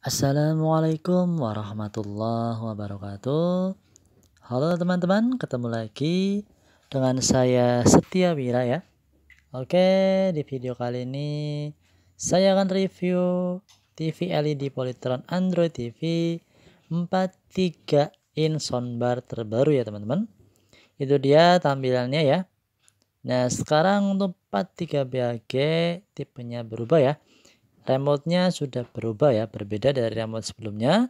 Assalamualaikum warahmatullahi wabarakatuh. Halo teman-teman, ketemu lagi dengan saya Setia Wira ya. Oke, di video kali ini saya akan review TV LED Polytron Android TV 43 in soundbar terbaru ya teman-teman. Itu dia tampilannya ya. Nah, sekarang untuk 43BAG tipenya berubah ya remote-nya sudah berubah ya, berbeda dari remote sebelumnya.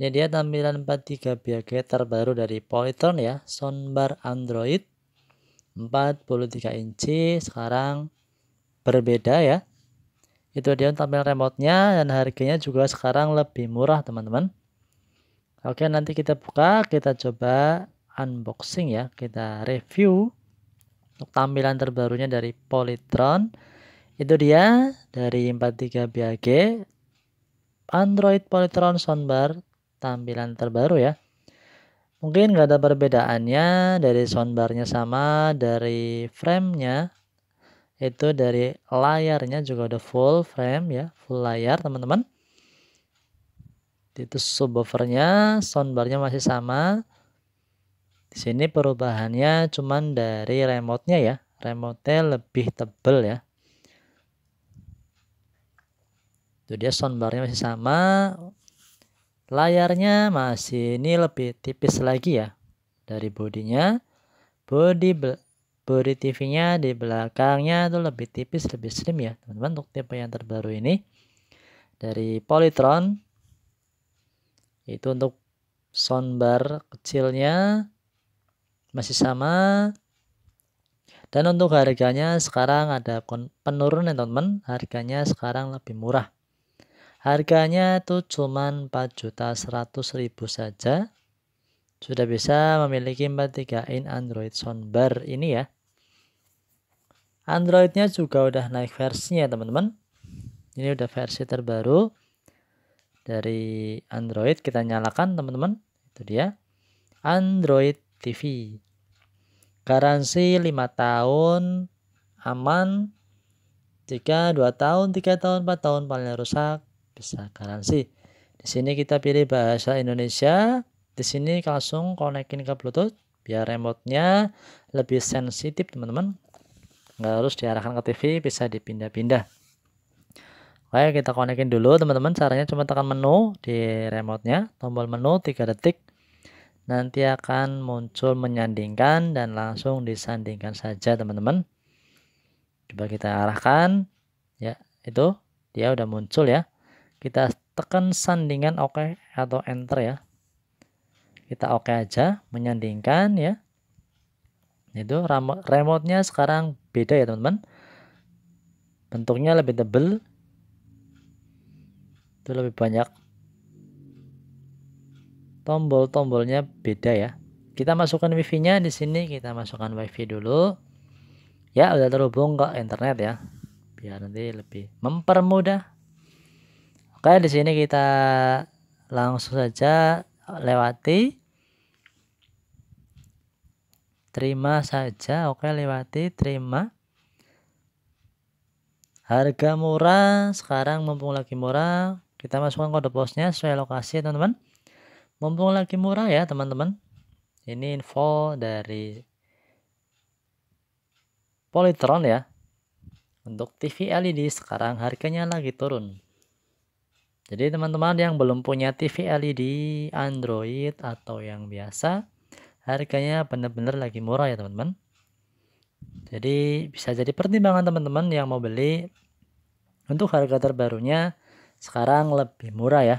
Ini dia tampilan 43 BHG terbaru dari Polytron ya, soundbar Android 43 inci sekarang berbeda ya. Itu dia tampilan remote-nya dan harganya juga sekarang lebih murah teman-teman. Oke, nanti kita buka, kita coba unboxing ya, kita review untuk tampilan terbarunya dari Polytron. Itu dia dari 43BAG Android Polytron soundbar tampilan terbaru ya. Mungkin nggak ada perbedaannya dari soundbarnya sama, dari framenya itu dari layarnya juga udah full frame ya, full layar teman-teman. Itu subwoofernya, soundbarnya masih sama. Di sini perubahannya cuman dari remote-nya ya, remote-nya lebih tebel ya. Tuh dia soundbarnya masih sama. Layarnya masih ini lebih tipis lagi ya dari bodinya. Body body TV-nya di belakangnya itu lebih tipis, lebih slim ya, teman-teman untuk tipe yang terbaru ini dari Polytron. Itu untuk soundbar kecilnya masih sama. Dan untuk harganya sekarang ada penurunan teman-teman, harganya sekarang lebih murah. Harganya tuh 100 4.100.000 saja. Sudah bisa memiliki 43 in Android soundbar ini ya. Androidnya juga udah naik versinya ya, teman-teman. Ini udah versi terbaru dari Android. Kita nyalakan teman-teman. Itu dia. Android TV. Garansi 5 tahun aman. Jika 2 tahun, 3 tahun, 4 tahun paling rusak bisa garansi. Di sini kita pilih bahasa Indonesia. Di sini langsung konekin ke Bluetooth biar remote-nya lebih sensitif, teman-teman. Nggak harus diarahkan ke TV, bisa dipindah-pindah. Oke, kita konekin dulu, teman-teman. Caranya cuma tekan menu di remote-nya, tombol menu 3 detik. Nanti akan muncul menyandingkan dan langsung disandingkan saja, teman-teman. Coba kita arahkan. Ya, itu dia udah muncul ya. Kita tekan sandingan oke atau Enter ya. Kita oke aja, menyandingkan ya. Itu remote-nya sekarang beda ya teman-teman. Bentuknya lebih tebel. Itu lebih banyak. Tombol-tombolnya beda ya. Kita masukkan wifi-nya di sini. Kita masukkan wifi dulu. Ya, udah terhubung ke internet ya. Biar nanti lebih mempermudah Oke, di sini kita langsung saja lewati. Terima saja, oke lewati, terima. Harga murah, sekarang mumpung lagi murah, kita masukkan kode posnya sesuai lokasi teman-teman. Mumpung lagi murah ya teman-teman. Ini info dari Polytron ya. Untuk TV LED sekarang harganya lagi turun. Jadi teman-teman yang belum punya TV LED Android atau yang biasa, harganya benar-benar lagi murah ya teman-teman. Jadi bisa jadi pertimbangan teman-teman yang mau beli untuk harga terbarunya sekarang lebih murah ya.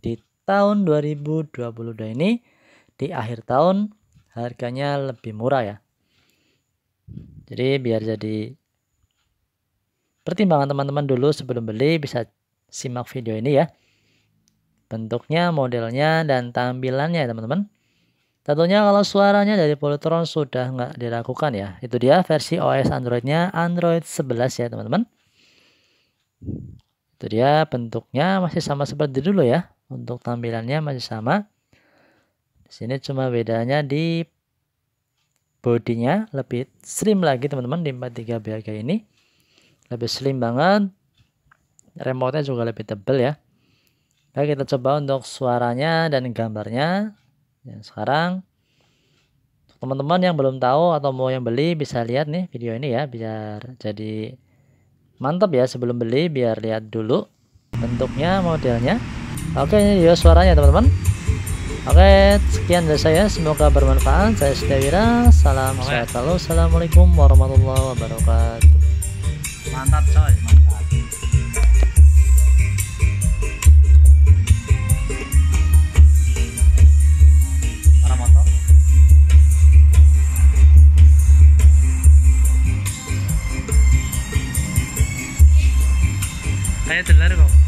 Di tahun 2022 ini di akhir tahun harganya lebih murah ya. Jadi biar jadi pertimbangan teman-teman dulu sebelum beli bisa Simak video ini ya. Bentuknya, modelnya, dan tampilannya ya, teman-teman. Tentunya kalau suaranya dari Polytron sudah nggak dilakukan ya. Itu dia versi OS Androidnya Android 11 ya teman-teman. Itu dia bentuknya masih sama seperti dulu ya. Untuk tampilannya masih sama. Di sini cuma bedanya di bodinya lebih slim lagi teman-teman di 43 BHG ini. Lebih slim banget remote-nya juga lebih tebal ya Oke kita coba untuk suaranya dan gambarnya dan sekarang teman-teman yang belum tahu atau mau yang beli bisa lihat nih video ini ya biar jadi mantap ya sebelum beli biar lihat dulu bentuknya modelnya oke ini dia suaranya teman-teman oke sekian dari saya semoga bermanfaat saya Sudawira salam sehat selalu assalamualaikum warahmatullahi wabarakatuh mantap coy mantap el largo.